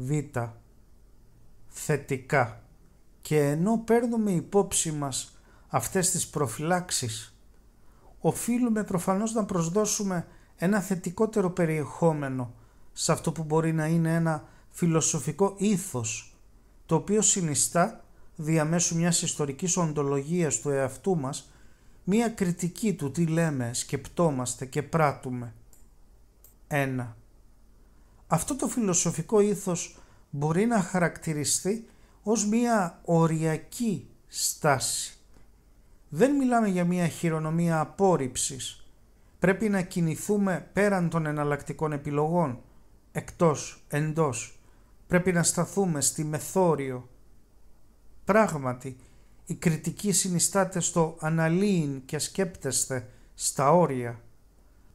Β θετικά και ενώ παίρνουμε υπόψη μας αυτές τις προφυλάξεις οφείλουμε προφανώς να προσδώσουμε ένα θετικότερο περιεχόμενο σε αυτό που μπορεί να είναι ένα φιλοσοφικό ήθος το οποίο συνιστά διαμέσου μιας ιστορικής οντολογίας του εαυτού μας μία κριτική του τι λέμε, σκεπτόμαστε και πράττουμε. Ένα. Αυτό το φιλοσοφικό ήθος μπορεί να χαρακτηριστεί ως μία οριακή στάση. Δεν μιλάμε για μία χειρονομία απόρριψης. Πρέπει να κινηθούμε πέραν των εναλλακτικών επιλογών, εκτός, εντός. Πρέπει να σταθούμε στη μεθόριο. Πράγματι, η κριτική συνιστάται στο αναλύειν και σκέπτεστε στα όρια.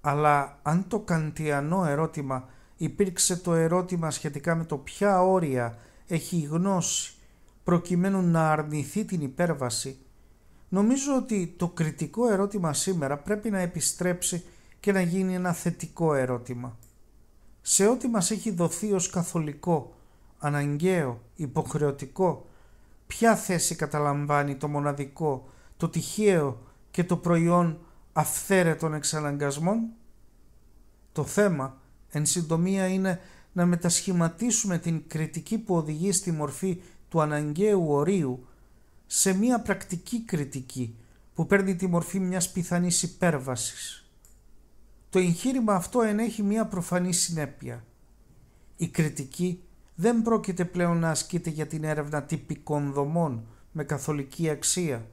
Αλλά αν το καντιανό ερώτημα υπήρξε το ερώτημα σχετικά με το ποια όρια έχει η γνώση προκειμένου να αρνηθεί την υπέρβαση, νομίζω ότι το κριτικό ερώτημα σήμερα πρέπει να επιστρέψει και να γίνει ένα θετικό ερώτημα. Σε ό,τι μας έχει δοθεί ως καθολικό, αναγκαίο, υποχρεωτικό, ποια θέση καταλαμβάνει το μοναδικό, το τυχαίο και το προϊόν αυθαίρετων εξαναγκασμών. Το θέμα Εν συντομία είναι να μετασχηματίσουμε την κριτική που οδηγεί στη μορφή του αναγκαίου ορίου σε μια πρακτική κριτική που παίρνει τη μορφή μιας πιθανής υπέρβασης. Το εγχείρημα αυτό ενέχει μια προφανή συνέπεια. Η κριτική δεν πρόκειται πλέον να ασκείται για την έρευνα τυπικών δομών με καθολική αξία,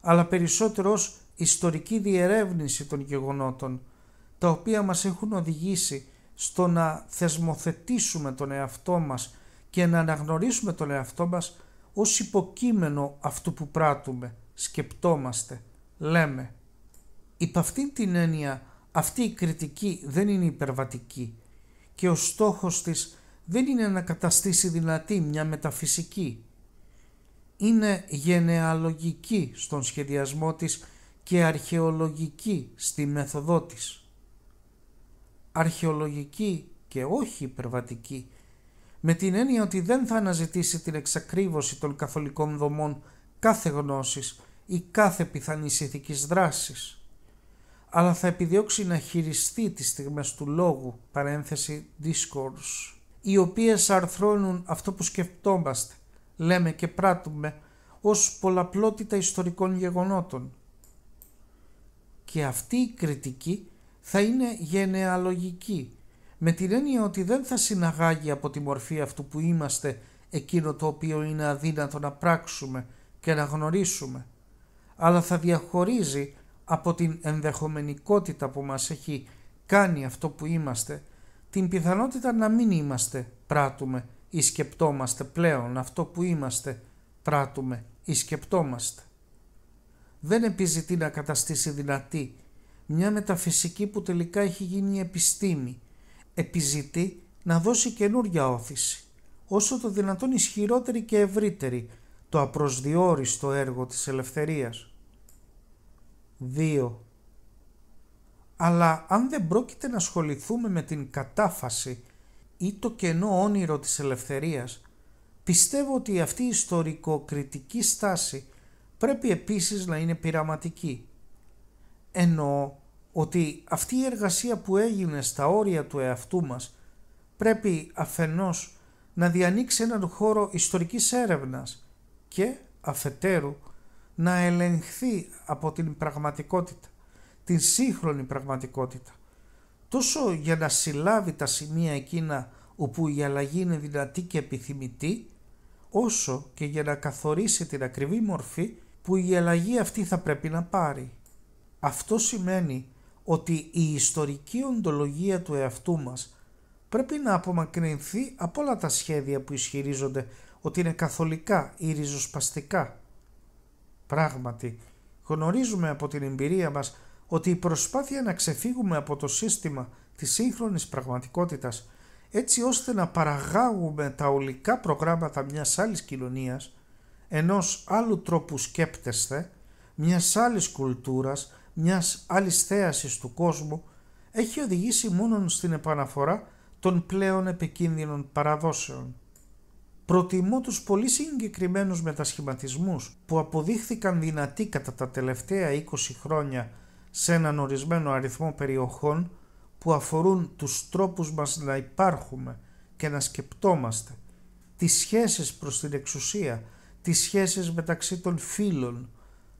αλλά περισσότερο ιστορική διερεύνηση των γεγονότων, τα οποία μας έχουν οδηγήσει στο να θεσμοθετήσουμε τον εαυτό μας και να αναγνωρίσουμε τον εαυτό μας ως υποκείμενο αυτού που πράττουμε, σκεπτόμαστε, λέμε. Υπ' αυτήν την έννοια αυτή η κριτική δεν είναι υπερβατική και ο στόχος της δεν είναι να καταστήσει δυνατή μια μεταφυσική. Είναι γενεαλογική στον σχεδιασμό της και αρχαιολογική στη μέθοδό της αρχαιολογική και όχι υπερβατική, με την έννοια ότι δεν θα αναζητήσει την εξακρίβωση των καθολικών δομών κάθε γνώσης ή κάθε πιθανής ηθικής δράσης, αλλά θα επιδιώξει να χειριστεί τις στιγμές του λόγου, παρένθεση discourse, οι οποίες αρθρώνουν αυτό που σκεφτόμαστε, λέμε και πράττουμε, ως πολλαπλότητα ιστορικών γεγονότων. Και αυτή η κριτική θα είναι γενεαλογική, με την έννοια ότι δεν θα συναγάγει από τη μορφή αυτού που είμαστε εκείνο το οποίο είναι αδύνατο να πράξουμε και να γνωρίσουμε, αλλά θα διαχωρίζει από την ενδεχομενικότητα που μας έχει κάνει αυτό που είμαστε, την πιθανότητα να μην είμαστε, πράττουμε ή σκεπτόμαστε πλέον αυτό που είμαστε, πράττουμε ή σκεπτόμαστε. Δεν επιζητεί να καταστήσει δυνατή μια μεταφυσική που τελικά έχει γίνει η επιστήμη, επιζητεί να δώσει καινούργια όθηση, όσο το δυνατόν ισχυρότερη και ευρύτερη, το απροσδιόριστο έργο της ελευθερίας. 2. Αλλά αν δεν πρόκειται να ασχοληθούμε με την κατάφαση ή το κενό όνειρο της ελευθερίας, πιστεύω ότι αυτή η ιστορικοκριτική στάση πρέπει επίσης να είναι πειραματική εννοώ ότι αυτή η εργασία που έγινε στα όρια του εαυτού μας πρέπει αφενός να διανοίξει έναν χώρο ιστορικής έρευνας και αφετέρου να ελεγχθεί από την πραγματικότητα, την σύγχρονη πραγματικότητα, τόσο για να συλλάβει τα σημεία εκείνα όπου η αλλαγή είναι δυνατή και επιθυμητή, όσο και για να καθορίσει την ακριβή μορφή που η αλλαγή αυτή θα πρέπει να πάρει. Αυτό σημαίνει ότι η ιστορική οντολογία του εαυτού μας πρέπει να απομακρυνθεί από όλα τα σχέδια που ισχυρίζονται ότι είναι καθολικά ή ριζοσπαστικά. Πράγματι, γνωρίζουμε από την εμπειρία μας ότι η προσπάθεια να ξεφύγουμε από το σύστημα της σύγχρονης πραγματικότητας έτσι ώστε να παραγάγουμε τα ολικά προγράμματα μιας άλλης κοινωνίας, ενός άλλου τρόπου σκέπτεσθε, μιας άλλης κουλτούρας, μιας άλλης θέασης του κόσμου έχει οδηγήσει μόνον στην επαναφορά των πλέον επικίνδυνων παραδόσεων. Προτιμώ τους πολύ συγκεκριμένους μετασχηματισμούς που αποδείχθηκαν δυνατοί κατά τα τελευταία 20 χρόνια σε έναν ορισμένο αριθμό περιοχών που αφορούν τους τρόπους μας να υπάρχουμε και να σκεπτόμαστε, τις σχέσεις προς την εξουσία, τις σχέσεις μεταξύ των φίλων,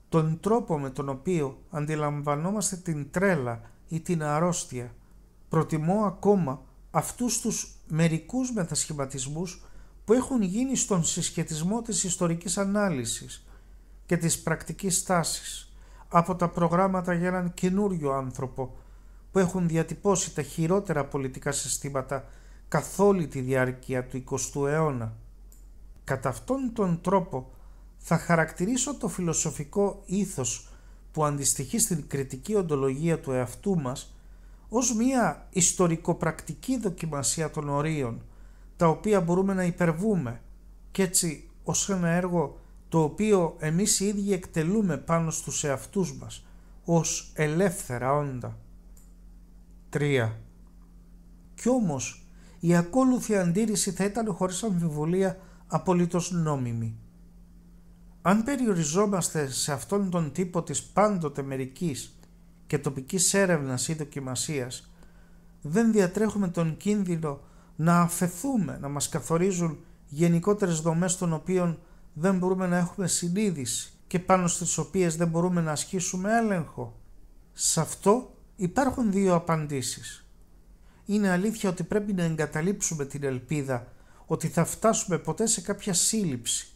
τον τρόπο με τον οποίο αντιλαμβανόμαστε την τρέλα ή την αρρώστια. Προτιμώ ακόμα αυτούς τους μερικούς μετασχηματισμούς που έχουν γίνει στον συσχετισμό της ιστορικής ανάλυσης και της πρακτικής τάσης από τα προγράμματα για έναν καινούριο άνθρωπο που έχουν διατυπώσει τα χειρότερα πολιτικά συστήματα καθ' όλη τη διάρκεια του 20ου αιώνα. Κατά αυτόν τον τρόπο θα χαρακτηρίσω το φιλοσοφικό ήθος που αντιστοιχεί στην κριτική οντολογία του εαυτού μας ως μία ιστορικοπρακτική δοκιμασία των ορίων τα οποία μπορούμε να υπερβούμε και έτσι ως ένα έργο το οποίο εμείς οι ίδιοι εκτελούμε πάνω στους εαυτούς μας ως ελεύθερα όντα. 3. Κι όμως η ακόλουθη αντίρρηση θα ήταν χωρίς αμφιβολία απολύτως νόμιμη. Αν περιοριζόμαστε σε αυτόν τον τύπο της πάντοτε μερικής και τοπικής έρευνας ή δοκιμασίας, δεν διατρέχουμε τον κίνδυνο να αφαιθούμε να μας καθορίζουν γενικότερες δομές των οποίων δεν μπορούμε να έχουμε συνείδηση και πάνω στις οποίες δεν μπορούμε να ασχίσουμε έλεγχο. Σε αυτό υπάρχουν δύο απαντήσεις. Είναι αλήθεια ότι πρέπει να εγκαταλείψουμε την ελπίδα ότι θα φτάσουμε ποτέ σε κάποια σύλληψη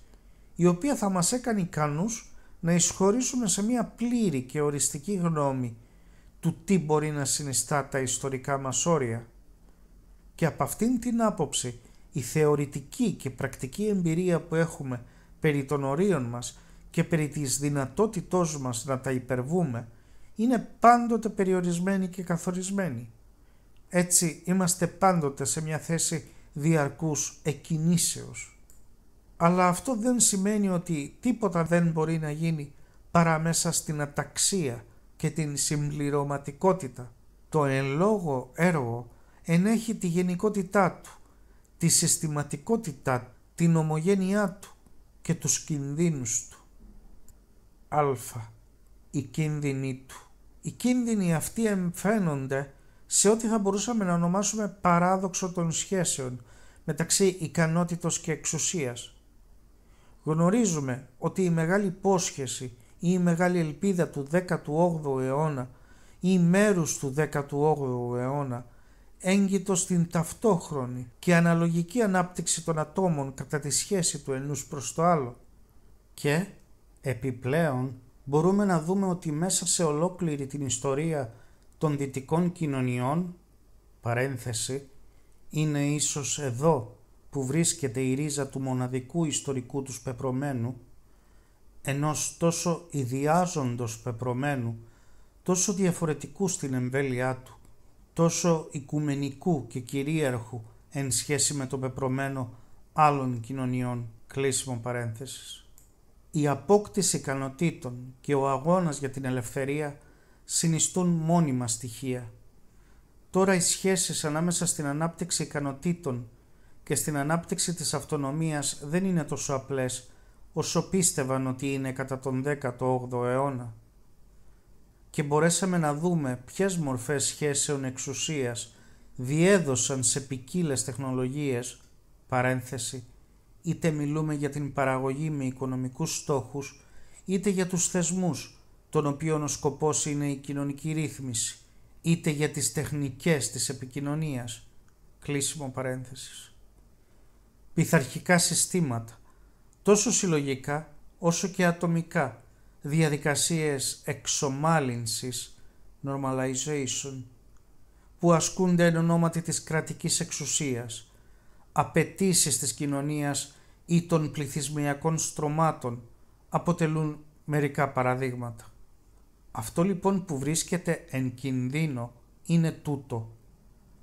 η οποία θα μας έκανε ικανούς να εισχωρήσουμε σε μια πλήρη και οριστική γνώμη του τι μπορεί να συνιστά τα ιστορικά μας όρια. Και από αυτήν την άποψη η θεωρητική και πρακτική εμπειρία που έχουμε περί των ορίων μας και περί της δυνατότητός μας να τα υπερβούμε είναι πάντοτε περιορισμένη και καθορισμένη. Έτσι είμαστε πάντοτε σε μια θέση διαρκούς εκκινήσεως. Αλλά αυτό δεν σημαίνει ότι τίποτα δεν μπορεί να γίνει παρά μέσα στην αταξία και την συμπληρωματικότητα. Το εν λόγω έργο ενέχει τη γενικότητά του, τη συστηματικότητά του, την ομογένειά του και τους κινδύνους του. Α. Η κίνδυνοι του. Οι κίνδυνοι αυτοί εμφαίνονται σε ό,τι θα μπορούσαμε να ονομάσουμε παράδοξο των σχέσεων μεταξύ ικανότητος και εξουσίας. Γνωρίζουμε ότι η μεγάλη υπόσχεση ή η μεγάλη ελπίδα του 18ου αιώνα ή μέρους του 18ου αιώνα έγκυτος στην ταυτόχρονη και αναλογική ανάπτυξη των ατόμων κατά τη σχέση του ενούς προς το άλλο. Και, επιπλέον, μπορούμε να δούμε ότι μέσα σε ολόκληρη την ιστορία των δυτικών κοινωνιών, παρένθεση, είναι ίσως εδώ που βρίσκεται η ρίζα του μοναδικού ιστορικού τους πεπρωμένου, ενός τόσο ιδιάζοντος πεπρωμένου, τόσο διαφορετικού στην εμβέλειά του, τόσο οικουμενικού και κυρίαρχου εν σχέση με το πεπρωμένο άλλων κοινωνιών κλείσιμο παρένθεσης. Η απόκτηση ικανοτήτων και ο αγώνας για την ελευθερία συνιστούν μόνιμα στοιχεία. Τώρα οι σχέσεις ανάμεσα στην ανάπτυξη ικανοτήτων και στην ανάπτυξη της αυτονομίας δεν είναι τόσο απλές όσο πίστευαν ότι είναι κατά τον 18ο αιώνα και μπορέσαμε να δούμε ποιες μορφές σχέσεων εξουσίας διέδωσαν σε ποικίλες τεχνολογίες, παρένθεση, είτε μιλούμε για την παραγωγή με οικονομικούς στόχους, είτε για τους θεσμούς, των οποίων ο σκοπός είναι η κοινωνική ρύθμιση, είτε για τις τεχνικές της επικοινωνίας, κλείσιμο παρένθεσης πειθαρχικά συστήματα, τόσο συλλογικά όσο και ατομικά, διαδικασίες εξομάλυνσης, normalization, που ασκούνται εν ονόματι της κρατικής εξουσίας, απαιτήσεις της κοινωνίας ή των πληθυσμιακών στρωμάτων αποτελούν μερικά παραδείγματα. Αυτό λοιπόν που βρίσκεται εν κινδύνο είναι τούτο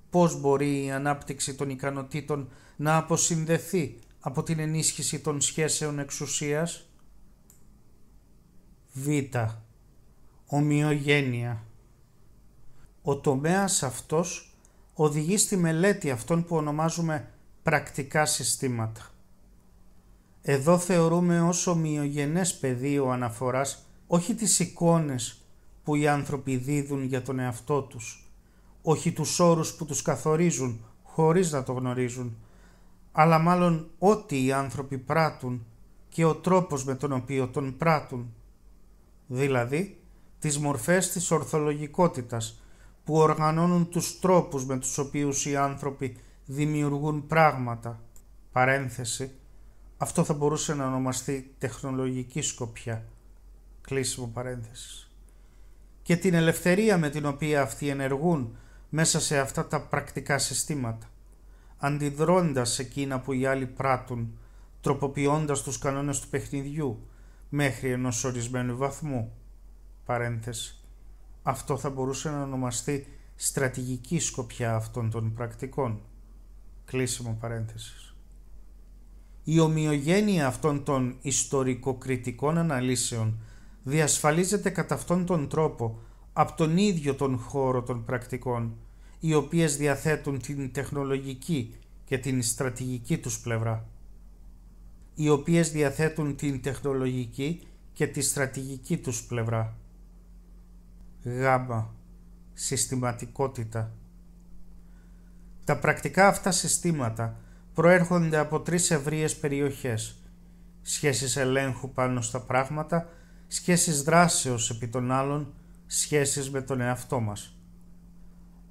πώς μπορεί η ανάπτυξη των ικανοτήτων να αποσυνδεθεί από την ενίσχυση των σχέσεων εξουσίας. Β. Ομοιογένεια. Ο τομέας αυτός οδηγεί στη μελέτη αυτών που ονομάζουμε πρακτικά συστήματα. Εδώ θεωρούμε ως ομοιογενές πεδίο αναφοράς όχι τις εικόνες που οι άνθρωποι δίδουν για τον εαυτό τους, όχι τους όρους που τους καθορίζουν χωρίς να το γνωρίζουν, αλλά μάλλον ό,τι οι άνθρωποι πράττουν και ο τρόπος με τον οποίο τον πράττουν, δηλαδή τις μορφές της ορθολογικότητας που οργανώνουν τους τρόπους με τους οποίους οι άνθρωποι δημιουργούν πράγματα. Παρένθεση, αυτό θα μπορούσε να ονομαστεί τεχνολογική σκοπιά. Κλείσιμο παρένθεσης, Και την ελευθερία με την οποία αυτοί ενεργούν μέσα σε αυτά τα πρακτικά συστήματα, αντιδρώντας εκείνα που οι άλλοι πράττουν, τροποποιώντας τους κανόνες του παιχνιδιού μέχρι ενός ορισμένου βαθμού. Παρένθεση. Αυτό θα μπορούσε να ονομαστεί στρατηγική σκοπιά αυτών των πρακτικών. Κλείσιμο παρένθεσης. Η ομοιογένεια αυτών των ιστορικοκριτικών αναλύσεων διασφαλίζεται κατά αυτόν τον τρόπο από τον ίδιο τον χώρο των πρακτικών, οι οποίες διαθέτουν την τεχνολογική και την στρατηγική τους πλευρά. Οι οποίες διαθέτουν την τεχνολογική και τη στρατηγική τους πλευρά. Γ. Συστηματικότητα. Τα πρακτικά αυτά συστήματα προέρχονται από τρεις ευρείες περιοχές. Σχέσεις ελέγχου πάνω στα πράγματα, σχέσεις δράσεως επί των άλλων σχέσεις με τον εαυτό μας.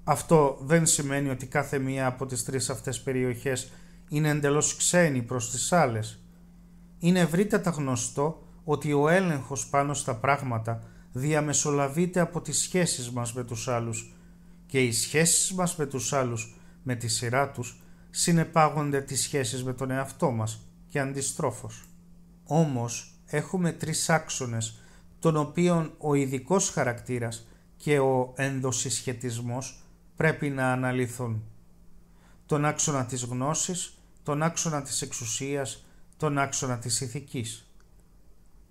Αυτό δεν σημαίνει ότι κάθε μία από τις τρεις αυτές περιοχές είναι εντελώς ξένη προς τις άλλες. Είναι ευρύτατα γνωστό ότι ο έλεγχος πάνω στα πράγματα διαμεσολαβείται από τις σχέσεις μας με τους άλλους και οι σχέσεις μας με τους άλλους με τη σειρά τους συνεπάγονται τις σχέσεις με τον εαυτό μας και αντιστρόφως. Όμως έχουμε τρεις άξονες τον οποίον ο ειδικός χαρακτήρας και ο ενδοσυσχετισμός πρέπει να αναλυθούν. Τον άξονα της γνώσης, τον άξονα της εξουσίας, τον άξονα της ηθικής.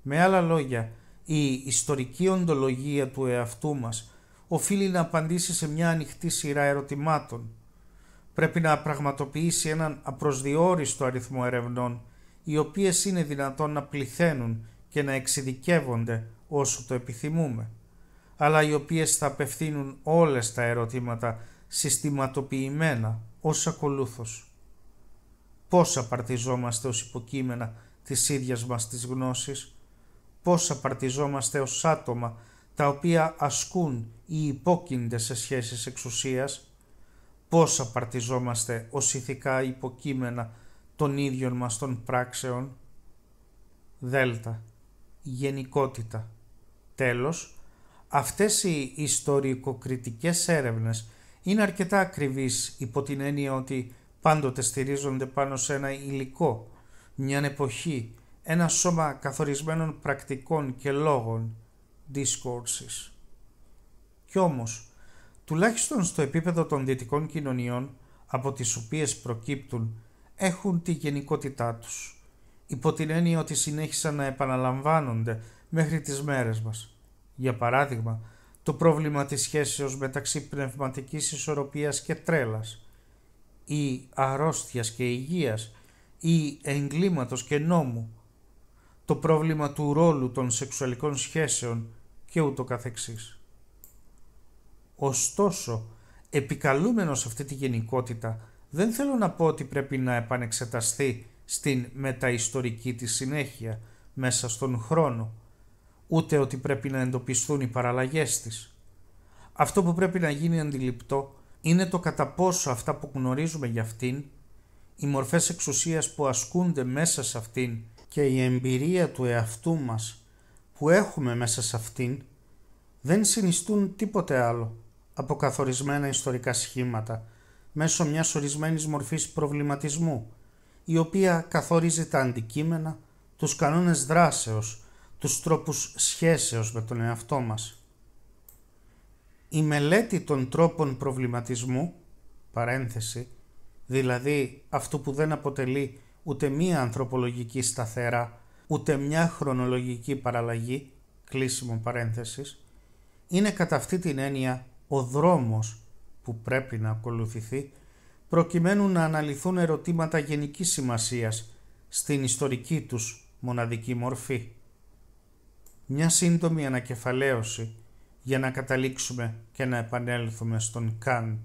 Με άλλα λόγια, η ιστορική οντολογία του εαυτού μας οφείλει να απαντήσει σε μια ανοιχτή σειρά ερωτημάτων. Πρέπει να πραγματοποιήσει έναν απροσδιόριστο αριθμό ερευνών, οι οποίες είναι δυνατόν να πληθαίνουν και να εξειδικεύονται όσο το επιθυμούμε, αλλά οι οποίες θα απευθύνουν όλες τα ερωτήματα συστηματοποιημένα ως ακολούθως. Πώς απαρτιζόμαστε ως υποκείμενα της ίδιας μας της γνώσης, πώς απαρτιζόμαστε ως άτομα τα οποία ασκούν ή υπόκεινται σε σχέσεις εξουσίας, πώς απαρτιζόμαστε ως ηθικά υποκείμενα των ίδιων μας των πράξεων, δέλτα, γενικότητα. Τέλος, αυτές οι ιστορικοκριτικές έρευνες είναι αρκετά ακριβείς υπό την έννοια ότι πάντοτε στηρίζονται πάνω σε ένα υλικό, μια εποχή, ένα σώμα καθορισμένων πρακτικών και λόγων, discourses. Κι όμως, τουλάχιστον στο επίπεδο των δυτικών κοινωνιών, από τις οποίες προκύπτουν, έχουν τη γενικότητά τους, υπό την έννοια ότι συνέχισαν να επαναλαμβάνονται μέχρι τις μέρες μας. Για παράδειγμα, το πρόβλημα της σχέσεως μεταξύ πνευματικής ισορροπίας και τρέλας ή αρρώστιας και υγείας ή εγκλήματος και νόμου, το πρόβλημα του ρόλου των σεξουαλικών σχέσεων και ούτω καθεξής. Ωστόσο, επικαλούμενος αυτή τη γενικότητα, δεν θέλω να πω ότι πρέπει να επανεξεταστεί στην μεταϊστορική της συνέχεια μέσα στον χρόνο, ούτε ότι πρέπει να εντοπιστούν οι παραλλαγές της. Αυτό που πρέπει να γίνει αντιληπτό είναι το κατά πόσο αυτά που γνωρίζουμε για αυτήν, οι μορφές εξουσίας που ασκούνται μέσα σε αυτήν και η εμπειρία του εαυτού μας που έχουμε μέσα σε αυτήν, δεν συνιστούν τίποτε άλλο από καθορισμένα ιστορικά σχήματα μέσω μιας ορισμένης μορφής προβληματισμού, η οποία καθορίζει τα αντικείμενα, τους κανόνες δράσεως, τους τρόπους σχέσεως με τον εαυτό μας. Η μελέτη των τρόπων προβληματισμού, παρένθεση, δηλαδή αυτού που δεν αποτελεί ούτε μία ανθρωπολογική σταθερά, ούτε μια χρονολογική παραλλαγή, κλείσιμο παρένθεσης, είναι κατά αυτή την έννοια ο δρόμος που πρέπει να ακολουθηθεί προκειμένου να αναλυθούν ερωτήματα γενικής σημασίας στην ιστορική τους μοναδική μορφή μια σύντομη ανακεφαλαίωση για να καταλήξουμε και να επανέλθουμε στον Καντ.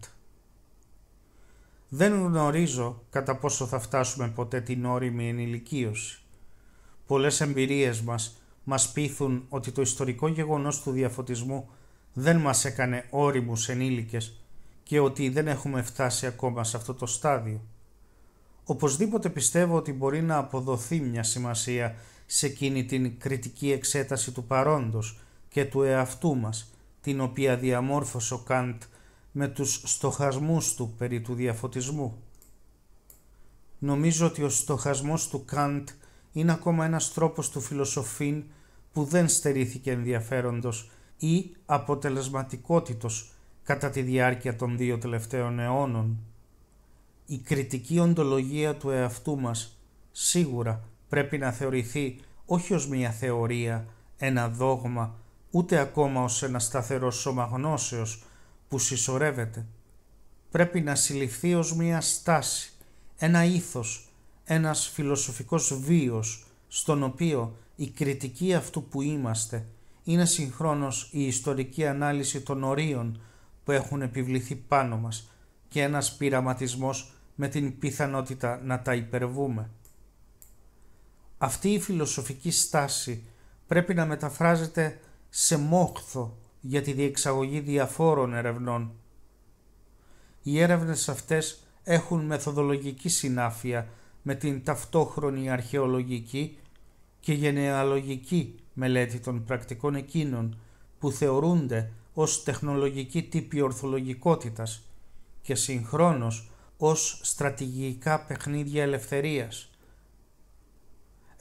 Δεν γνωρίζω κατά πόσο θα φτάσουμε ποτέ την όριμη ενηλικίωση. Πολλές εμπειρίες μας μας πείθουν ότι το ιστορικό γεγονός του διαφωτισμού δεν μας έκανε όριμους ενήλικες και ότι δεν έχουμε φτάσει ακόμα σε αυτό το στάδιο. Οπωσδήποτε πιστεύω ότι μπορεί να αποδοθεί μια σημασία σε εκείνη την κριτική εξέταση του παρόντος και του εαυτού μας, την οποία διαμόρφωσε ο Καντ με τους στοχασμούς του περί του διαφωτισμού. Νομίζω ότι ο στοχασμός του Καντ είναι ακόμα ένας τρόπος του φιλοσοφίν που δεν στερήθηκε ενδιαφέροντος ή αποτελεσματικότητος κατά τη διάρκεια των δύο τελευταίων αιώνων. Η κριτική οντολογία του εαυτού μας σίγουρα πρέπει να θεωρηθεί όχι ως μια θεωρία, ένα δόγμα, ούτε ακόμα ως ένα σταθερό σώμα γνώσεως που συσσωρεύεται. Πρέπει να συλληφθεί ως μια στάση, ένα ήθος, ένας φιλοσοφικός βίος, στον οποίο η κριτική αυτού που είμαστε είναι συγχρόνως η ιστορική ανάλυση των ορίων που έχουν επιβληθεί πάνω μας και ένας πειραματισμός με την πιθανότητα να τα υπερβούμε. Αυτή η φιλοσοφική στάση πρέπει να μεταφράζεται σε μόχθο για τη διεξαγωγή διαφόρων ερευνών. Οι έρευνες αυτές έχουν μεθοδολογική συνάφεια με την ταυτόχρονη αρχαιολογική και γενεαλογική μελέτη των πρακτικών εκείνων που θεωρούνται ως τεχνολογική τύπη ορθολογικότητας και συγχρόνως ως στρατηγικά παιχνίδια ελευθερίας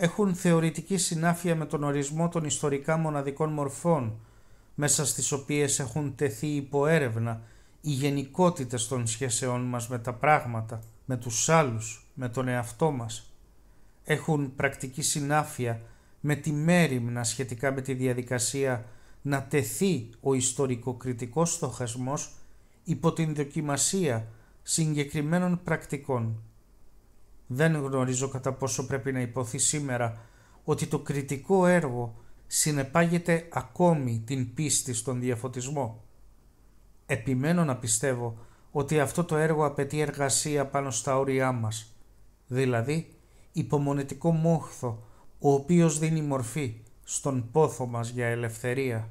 έχουν θεωρητική συνάφεια με τον ορισμό των ιστορικά μοναδικών μορφών, μέσα στις οποίες έχουν τεθεί υποέρευνα οι γενικότητες των σχέσεών μας με τα πράγματα, με τους άλλους, με τον εαυτό μας. Έχουν πρακτική συνάφεια με τη μέρημνα σχετικά με τη διαδικασία να τεθεί ο ιστορικοκριτικός στοχασμός υπό την δοκιμασία συγκεκριμένων πρακτικών δεν γνωρίζω κατά πόσο πρέπει να υποθεί σήμερα ότι το κριτικό έργο συνεπάγεται ακόμη την πίστη στον διαφωτισμό. Επιμένω να πιστεύω ότι αυτό το έργο απαιτεί εργασία πάνω στα όρια μας, δηλαδή υπομονετικό μόχθο ο οποίος δίνει μορφή στον πόθο μας για ελευθερία.